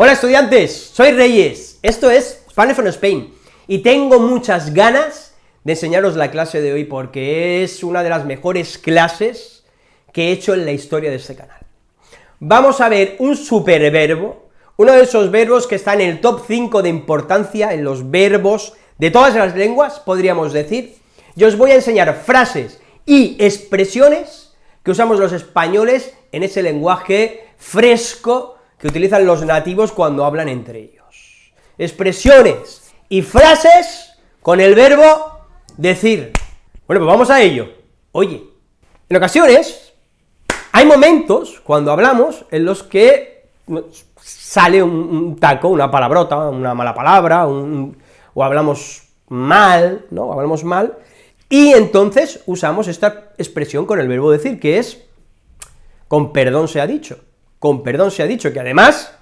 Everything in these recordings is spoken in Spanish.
Hola estudiantes, soy Reyes, esto es from Spain y tengo muchas ganas de enseñaros la clase de hoy porque es una de las mejores clases que he hecho en la historia de este canal. Vamos a ver un superverbo, uno de esos verbos que está en el top 5 de importancia en los verbos de todas las lenguas, podríamos decir. Yo os voy a enseñar frases y expresiones que usamos los españoles en ese lenguaje fresco, que utilizan los nativos cuando hablan entre ellos. Expresiones y frases con el verbo decir. Bueno, pues vamos a ello. Oye, en ocasiones hay momentos cuando hablamos en los que sale un, taco, una palabrota, una mala palabra, o hablamos mal, ¿no? Hablamos mal, y entonces usamos esta expresión con el verbo decir, que es, con perdón se ha dicho con perdón se ha dicho, que además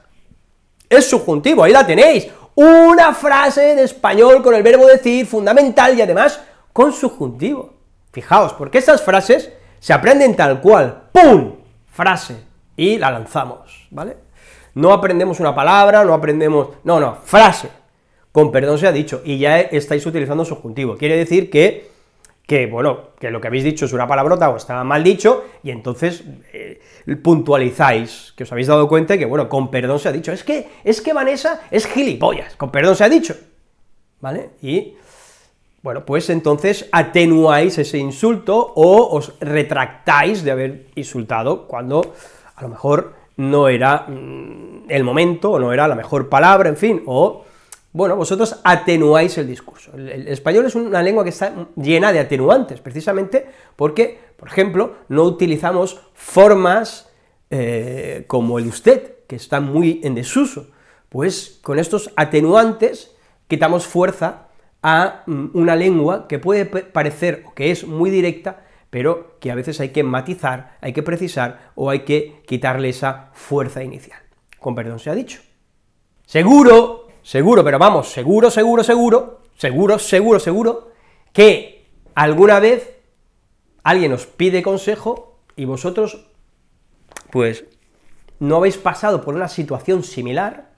es subjuntivo, ahí la tenéis. Una frase en español con el verbo decir fundamental y además con subjuntivo. Fijaos, porque estas frases se aprenden tal cual, ¡pum! Frase, y la lanzamos, ¿vale? No aprendemos una palabra, no aprendemos, no, no, frase, con perdón se ha dicho, y ya estáis utilizando subjuntivo. Quiere decir que que, bueno, que lo que habéis dicho es una palabrota o está mal dicho, y entonces eh, puntualizáis, que os habéis dado cuenta que, bueno, con perdón se ha dicho, es que, es que Vanessa es gilipollas, con perdón se ha dicho, ¿vale? Y, bueno, pues entonces atenuáis ese insulto o os retractáis de haber insultado cuando a lo mejor no era mm, el momento, o no era la mejor palabra, en fin, o bueno, vosotros atenuáis el discurso. El, español es una lengua que está llena de atenuantes, precisamente porque, por ejemplo, no utilizamos formas eh, como el usted, que está muy en desuso. Pues con estos atenuantes quitamos fuerza a mm, una lengua que puede parecer o que es muy directa, pero que a veces hay que matizar, hay que precisar o hay que quitarle esa fuerza inicial. Con perdón se ha dicho. Seguro seguro, pero vamos, seguro, seguro, seguro, seguro, seguro, seguro, que alguna vez alguien os pide consejo y vosotros, pues, no habéis pasado por una situación similar,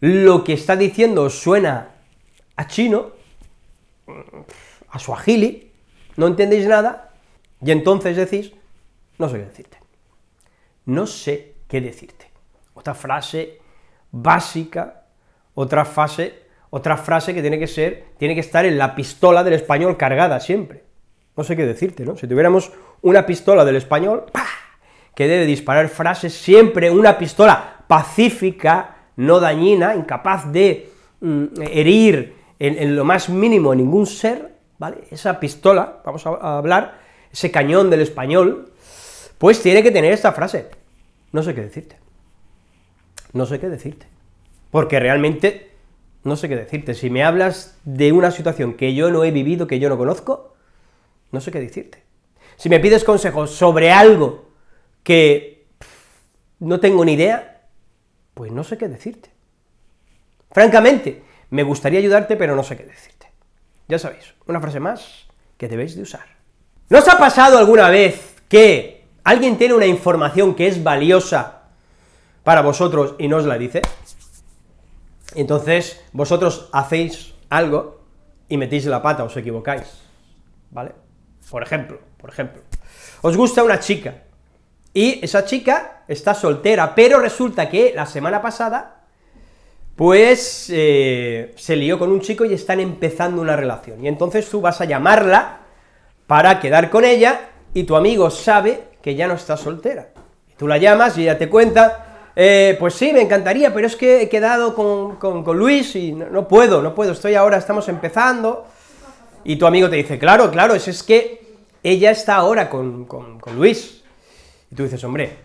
lo que está diciendo suena a chino, a su no entendéis nada, y entonces decís, no sé qué decirte. No sé qué decirte. Otra frase básica otra fase, otra frase que tiene que ser, tiene que estar en la pistola del español cargada siempre. No sé qué decirte, ¿no? Si tuviéramos una pistola del español, que debe disparar frases siempre, una pistola pacífica, no dañina, incapaz de mm, herir en, lo más mínimo a ningún ser, ¿vale? Esa pistola, vamos a hablar, ese cañón del español, pues tiene que tener esta frase. No sé qué decirte. No sé qué decirte. Porque realmente, no sé qué decirte, si me hablas de una situación que yo no he vivido, que yo no conozco, no sé qué decirte. Si me pides consejos sobre algo que no tengo ni idea, pues no sé qué decirte. Francamente, me gustaría ayudarte, pero no sé qué decirte. Ya sabéis, una frase más que debéis de usar. ¿No os ha pasado alguna vez que alguien tiene una información que es valiosa para vosotros y no os la dice? Entonces, vosotros hacéis algo y metéis la pata, os equivocáis, ¿vale? Por ejemplo, por ejemplo, os gusta una chica y esa chica está soltera, pero resulta que la semana pasada, pues, eh, se lió con un chico y están empezando una relación. Y entonces tú vas a llamarla para quedar con ella y tu amigo sabe que ya no está soltera. Tú la llamas y ella te cuenta eh, pues sí, me encantaría, pero es que he quedado con, con, Luis y no, puedo, no puedo, estoy ahora, estamos empezando. Y tu amigo te dice, claro, claro, es, es que ella está ahora con, Luis. Y tú dices, hombre,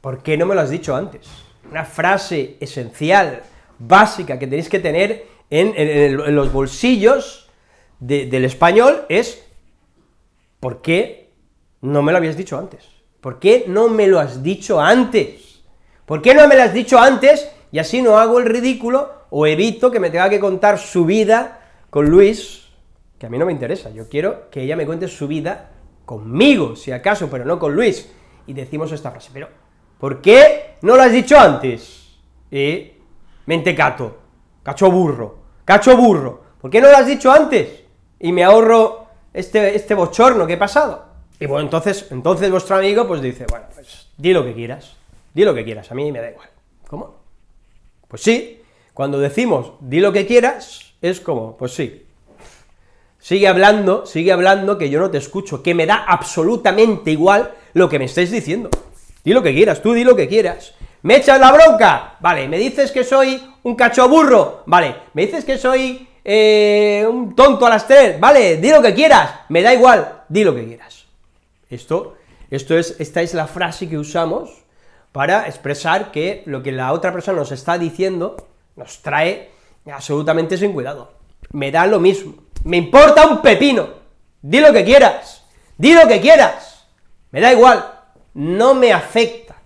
¿por qué no me lo has dicho antes? Una frase esencial, básica, que tenéis que tener en, los bolsillos del español es, ¿por qué no me lo habías dicho antes? ¿Por qué no me lo has dicho antes? ¿Por qué no me lo has dicho antes? Y así no hago el ridículo o evito que me tenga que contar su vida con Luis, que a mí no me interesa. Yo quiero que ella me cuente su vida conmigo, si acaso, pero no con Luis. Y decimos esta frase, pero ¿por qué no lo has dicho antes? Eh, mentecato, cacho burro, cacho burro, ¿por qué no lo has dicho antes? Y me ahorro este, este bochorno que he pasado. Y bueno, entonces, entonces vuestro amigo pues dice, bueno, pues di lo que quieras. Di lo que quieras, a mí me da igual. ¿Cómo? Pues sí. Cuando decimos, di lo que quieras, es como, pues sí. Sigue hablando, sigue hablando, que yo no te escucho, que me da absolutamente igual lo que me estés diciendo. Di lo que quieras, tú di lo que quieras. ¿Me echas la bronca? Vale, me dices que soy un cachoburro, vale, me dices que soy eh, un tonto a las tres, vale, di lo que quieras, me da igual, di lo que quieras. Esto, esto es, esta es la frase que usamos para expresar que lo que la otra persona nos está diciendo nos trae absolutamente sin cuidado. Me da lo mismo. Me importa un pepino. Di lo que quieras. Di lo que quieras. Me da igual. No me afecta.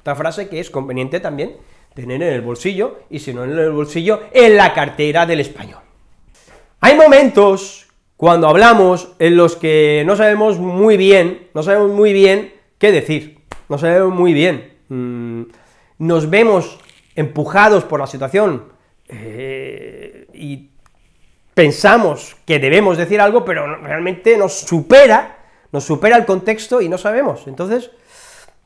Otra frase que es conveniente también tener en el bolsillo y si no en el bolsillo, en la cartera del español. Hay momentos cuando hablamos en los que no sabemos muy bien, no sabemos muy bien qué decir, no sabemos muy bien Mm, nos vemos empujados por la situación eh, y pensamos que debemos decir algo, pero realmente nos supera, nos supera el contexto y no sabemos. Entonces,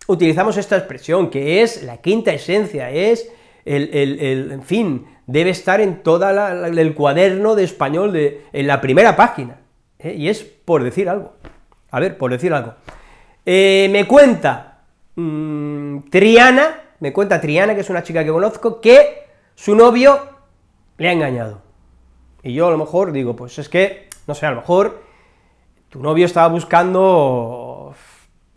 utilizamos esta expresión, que es la quinta esencia, es el, en fin, debe estar en todo el cuaderno de español, de, en la primera página, eh, y es por decir algo. A ver, por decir algo. Eh, me cuenta, Mm, Triana, me cuenta Triana, que es una chica que conozco, que su novio le ha engañado. Y yo a lo mejor digo, pues es que, no sé, a lo mejor tu novio estaba buscando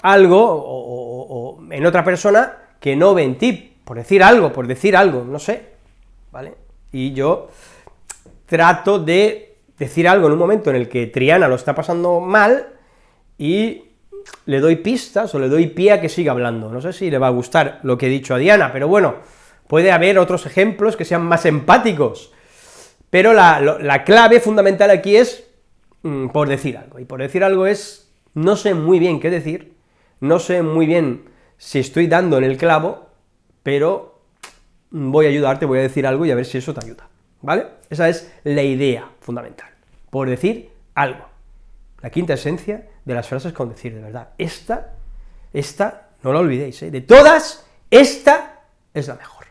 algo o, en otra persona que no ve en ti, por decir algo, por decir algo, no sé, ¿vale? Y yo trato de decir algo en un momento en el que Triana lo está pasando mal y le doy pistas o le doy pie a que siga hablando. No sé si le va a gustar lo que he dicho a Diana, pero bueno, puede haber otros ejemplos que sean más empáticos. Pero la, clave fundamental aquí es mm, por decir algo. Y por decir algo es, no sé muy bien qué decir, no sé muy bien si estoy dando en el clavo, pero mm, voy a ayudarte, voy a decir algo y a ver si eso te ayuda. ¿Vale? Esa es la idea fundamental. Por decir algo la quinta esencia de las frases con decir, de verdad. Esta, esta, no la olvidéis, ¿eh? de todas, esta es la mejor.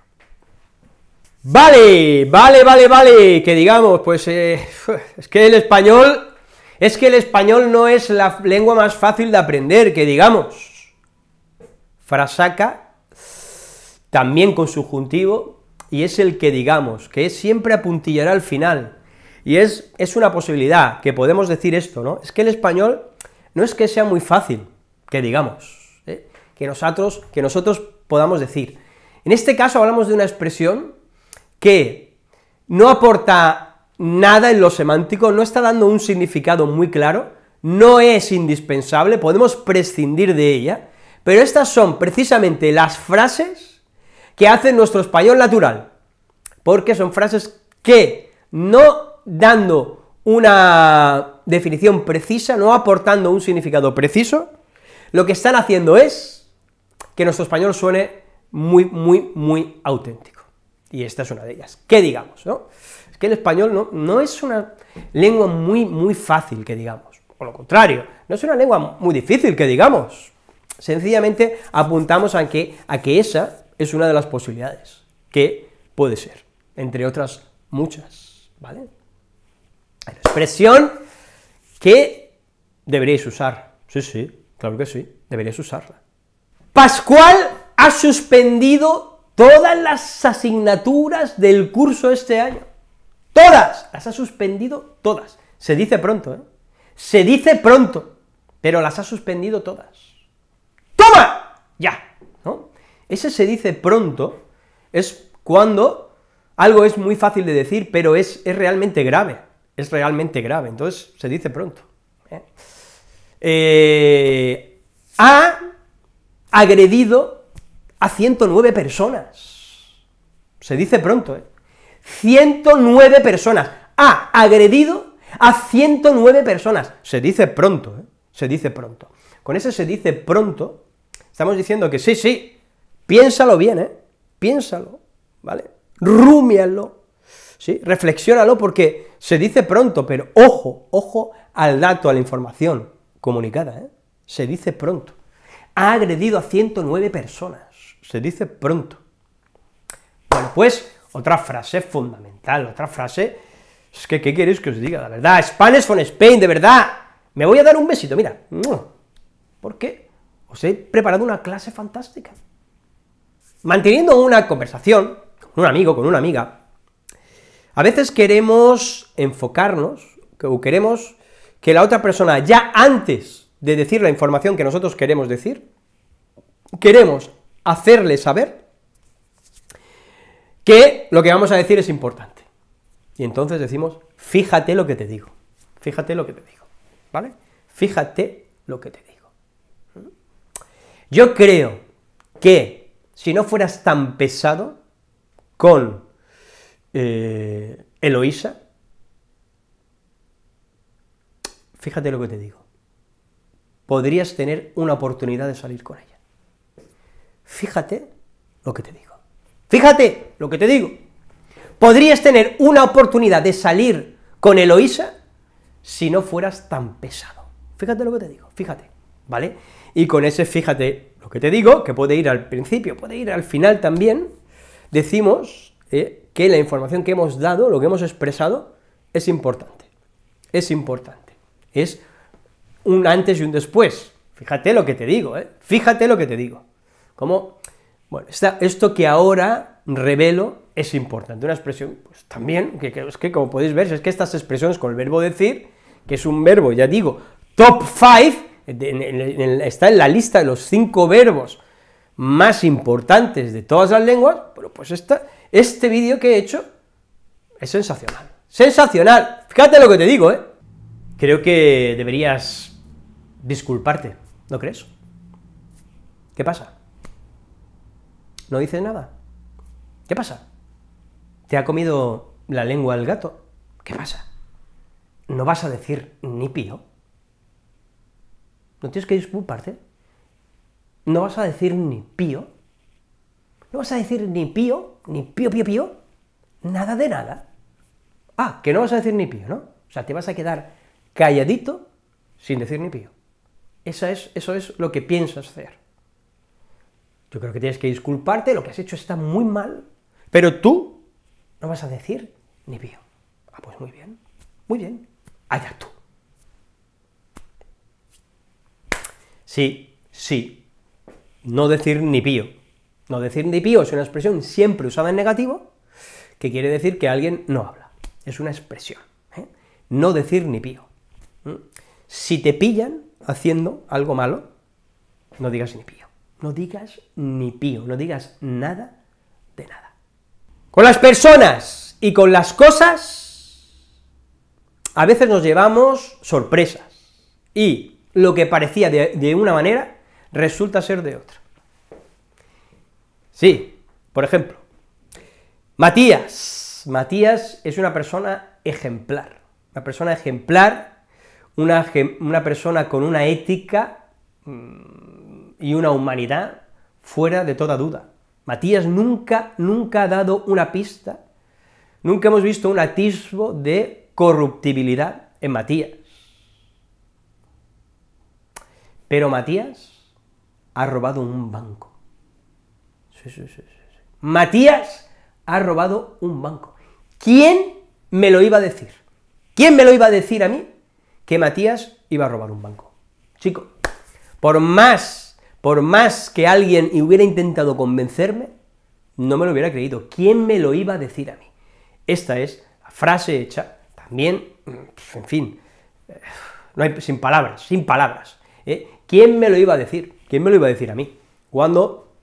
Vale, vale, vale, vale, que digamos, pues eh, es que el español, es que el español no es la lengua más fácil de aprender, que digamos. Frasaca, también con subjuntivo, y es el que digamos, que siempre apuntillará al final, y es, es una posibilidad que podemos decir esto, ¿no? Es que el español no es que sea muy fácil, que digamos, ¿eh? que, nosotros, que nosotros podamos decir. En este caso hablamos de una expresión que no aporta nada en lo semántico, no está dando un significado muy claro, no es indispensable, podemos prescindir de ella, pero estas son precisamente las frases que hacen nuestro español natural, porque son frases que no dando una definición precisa, no aportando un significado preciso, lo que están haciendo es que nuestro español suene muy, muy, muy auténtico. Y esta es una de ellas. ¿Qué digamos, no? Es que el español no, no es una lengua muy, muy fácil que digamos. O lo contrario, no es una lengua muy difícil que digamos. Sencillamente apuntamos a que, a que esa es una de las posibilidades que puede ser, entre otras muchas, ¿vale? expresión que deberíais usar. Sí, sí, claro que sí, deberíais usarla. Pascual ha suspendido todas las asignaturas del curso este año. Todas, las ha suspendido todas. Se dice pronto, ¿eh? Se dice pronto, pero las ha suspendido todas. ¡Toma! Ya, ¿no? Ese se dice pronto es cuando algo es muy fácil de decir, pero es, es realmente grave es realmente grave, entonces se dice pronto. ¿eh? Eh, ha agredido a 109 personas. Se dice pronto, ¿eh? 109 personas. Ha agredido a 109 personas. Se dice pronto, ¿eh? Se dice pronto. Con ese se dice pronto, estamos diciendo que sí, sí, piénsalo bien, ¿eh? Piénsalo, ¿vale? Rúmialo, ¿sí? porque se dice pronto, pero ojo, ojo al dato, a la información comunicada, ¿eh? Se dice pronto. Ha agredido a 109 personas, se dice pronto. Bueno, pues otra frase fundamental, otra frase, es que, ¿qué queréis que os diga? La verdad, spanish es Spain, de verdad. Me voy a dar un besito, mira. Porque os he preparado una clase fantástica. Manteniendo una conversación con un amigo, con una amiga, a veces queremos enfocarnos o queremos que la otra persona ya antes de decir la información que nosotros queremos decir, queremos hacerle saber que lo que vamos a decir es importante. Y entonces decimos, fíjate lo que te digo, fíjate lo que te digo, ¿vale? Fíjate lo que te digo. Yo creo que si no fueras tan pesado con eh, Eloísa, fíjate lo que te digo, podrías tener una oportunidad de salir con ella. Fíjate lo que te digo. Fíjate lo que te digo. Podrías tener una oportunidad de salir con Eloísa si no fueras tan pesado. Fíjate lo que te digo, fíjate, ¿vale? Y con ese fíjate lo que te digo, que puede ir al principio, puede ir al final también, decimos eh, que la información que hemos dado, lo que hemos expresado, es importante. Es importante. Es un antes y un después. Fíjate lo que te digo, eh. Fíjate lo que te digo. Como, bueno, esto que ahora revelo es importante. Una expresión, pues también, que, es que como podéis ver, es que estas expresiones con el verbo decir, que es un verbo, ya digo, top 5, está en la lista de los cinco verbos más importantes de todas las lenguas, pero pues esta, este vídeo que he hecho es sensacional. ¡Sensacional! Fíjate lo que te digo, ¿eh? Creo que deberías disculparte, ¿no crees? ¿Qué pasa? ¿No dices nada? ¿Qué pasa? ¿Te ha comido la lengua el gato? ¿Qué pasa? ¿No vas a decir ni pío? ¿No tienes que disculparte? ¿No vas a decir ni pío? No vas a decir ni pío, ni pío, pío, pío, nada de nada. Ah, que no vas a decir ni pío, ¿no? O sea, te vas a quedar calladito sin decir ni pío. Eso es, eso es lo que piensas hacer. Yo creo que tienes que disculparte, lo que has hecho está muy mal, pero tú no vas a decir ni pío. Ah, pues muy bien, muy bien, allá tú. Sí, sí, no decir ni pío. No decir ni pío es una expresión siempre usada en negativo, que quiere decir que alguien no habla. Es una expresión. ¿eh? No decir ni pío. ¿eh? Si te pillan haciendo algo malo, no digas ni pío. No digas ni pío, no digas nada de nada. Con las personas y con las cosas, a veces nos llevamos sorpresas. Y lo que parecía de una manera resulta ser de otra. Sí, por ejemplo, Matías. Matías es una persona ejemplar, una persona ejemplar, una, una persona con una ética mm, y una humanidad fuera de toda duda. Matías nunca, nunca ha dado una pista, nunca hemos visto un atisbo de corruptibilidad en Matías. Pero Matías ha robado un banco. Matías ha robado un banco. ¿Quién me lo iba a decir? ¿Quién me lo iba a decir a mí que Matías iba a robar un banco? Chico, por más, por más que alguien hubiera intentado convencerme, no me lo hubiera creído. ¿Quién me lo iba a decir a mí? Esta es la frase hecha, también, pues, en fin, no hay, sin palabras, sin palabras. ¿eh? ¿Quién me lo iba a decir? ¿Quién me lo iba a decir a mí? Cuando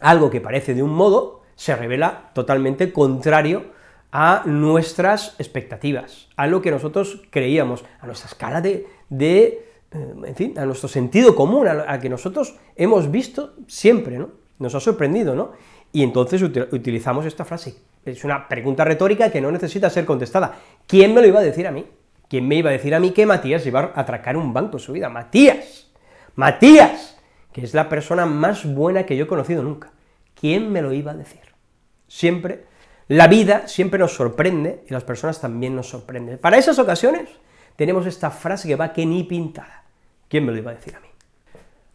algo que parece de un modo se revela totalmente contrario a nuestras expectativas, a lo que nosotros creíamos, a nuestra escala de, eh, en fin, a nuestro sentido común, a, lo, que nosotros hemos visto siempre, ¿no? Nos ha sorprendido, ¿no? Y entonces utilizamos esta frase. Es una pregunta retórica que no necesita ser contestada. ¿Quién me lo iba a decir a mí? ¿Quién me iba a decir a mí que Matías iba a atracar un banco en su vida? ¡Matías! ¡Matías! que es la persona más buena que yo he conocido nunca. ¿Quién me lo iba a decir? Siempre, la vida siempre nos sorprende y las personas también nos sorprenden. Para esas ocasiones tenemos esta frase que va que ni pintada. ¿Quién me lo iba a decir a mí?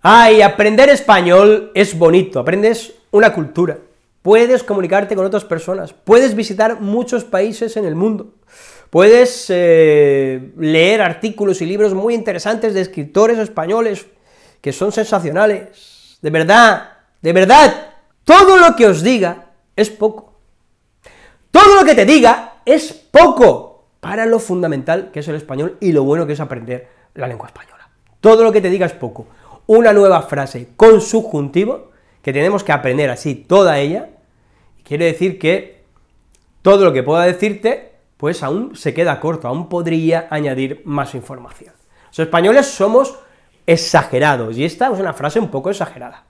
Ay, aprender español es bonito, aprendes una cultura, puedes comunicarte con otras personas, puedes visitar muchos países en el mundo, puedes eh, leer artículos y libros muy interesantes de escritores españoles, que son sensacionales, de verdad, de verdad, todo lo que os diga es poco. Todo lo que te diga es poco para lo fundamental que es el español y lo bueno que es aprender la lengua española. Todo lo que te diga es poco. Una nueva frase con subjuntivo, que tenemos que aprender así toda ella, quiere decir que todo lo que pueda decirte, pues aún se queda corto, aún podría añadir más información. Los españoles somos exagerados. Y esta es una frase un poco exagerada.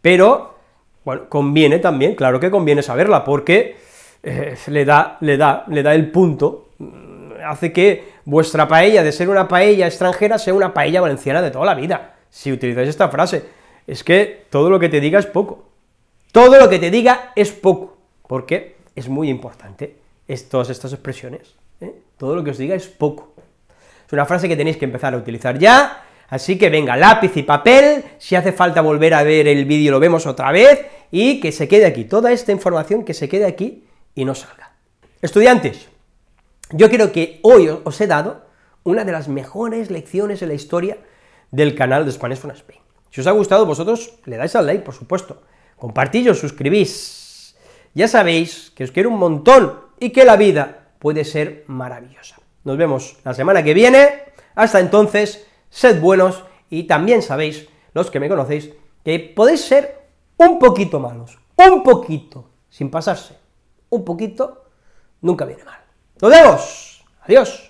Pero, bueno, conviene también, claro que conviene saberla, porque eh, le da, le da, le da el punto, mm, hace que vuestra paella, de ser una paella extranjera, sea una paella valenciana de toda la vida, si utilizáis esta frase. Es que todo lo que te diga es poco. Todo lo que te diga es poco, porque es muy importante es, todas estas expresiones. ¿eh? Todo lo que os diga es poco. Es una frase que tenéis que empezar a utilizar ya, Así que venga, lápiz y papel, si hace falta volver a ver el vídeo lo vemos otra vez, y que se quede aquí, toda esta información que se quede aquí y no salga. Estudiantes, yo creo que hoy os he dado una de las mejores lecciones en la historia del canal de Spanish Fun Spain. Si os ha gustado, vosotros le dais al like, por supuesto, compartís, os suscribís. Ya sabéis que os quiero un montón y que la vida puede ser maravillosa. Nos vemos la semana que viene. Hasta entonces, sed buenos y también sabéis, los que me conocéis, que podéis ser un poquito malos, un poquito, sin pasarse, un poquito, nunca viene mal. Nos vemos. Adiós.